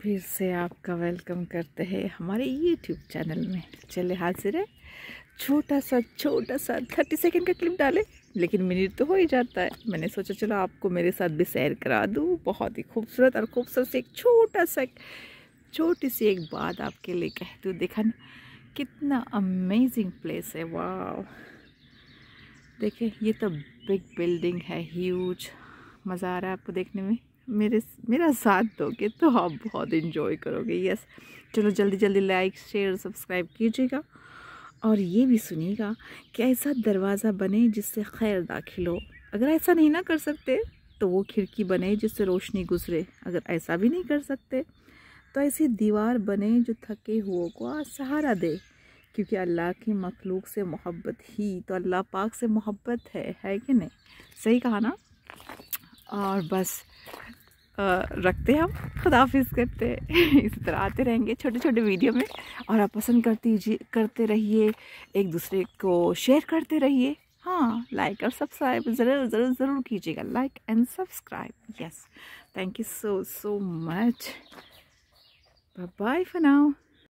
फिर से आपका वेलकम करते हैं हमारे यूट्यूब चैनल में चले हाजिर है छोटा सा छोटा सा थर्टी सेकेंड का क्लिप डाले लेकिन मिनट तो हो ही जाता है मैंने सोचा चलो आपको मेरे साथ भी सैर करा दूँ बहुत ही खूबसूरत और खूबसूरत एक छोटा सा छोटी सी एक बात आपके लिए कह दूँ देखा ना कितना अमेजिंग प्लेस है वाह देखिए ये तो बिग बिल्डिंग है ह्यूज मज़ा आ रहा है आपको देखने में मेरे मेरा साथ दोगे तो आप बहुत इन्जॉय करोगे यस चलो जल्दी जल्दी लाइक शेयर सब्सक्राइब कीजिएगा और ये भी सुनिएगा कि ऐसा दरवाज़ा बने जिससे खैर दाखिल हो अगर ऐसा नहीं ना कर सकते तो वो खिड़की बने जिससे रोशनी गुजरे अगर ऐसा भी नहीं कर सकते तो ऐसी दीवार बने जो थके हुओं को सहारा दे क्योंकि अल्लाह की मखलूक से मोहब्बत ही तो अल्लाह पाक से मोहब्बत है है कि नहीं सही कहा ना और बस रखते हैं हम खुदाफिज करते हैं इसी तरह आते रहेंगे छोटे छोटे वीडियो में और आप पसंद करती करते रहिए एक दूसरे को शेयर करते रहिए हाँ लाइक और सब्सक्राइब ज़रूर ज़रूर ज़रूर कीजिएगा like and subscribe yes thank you so so much bye for now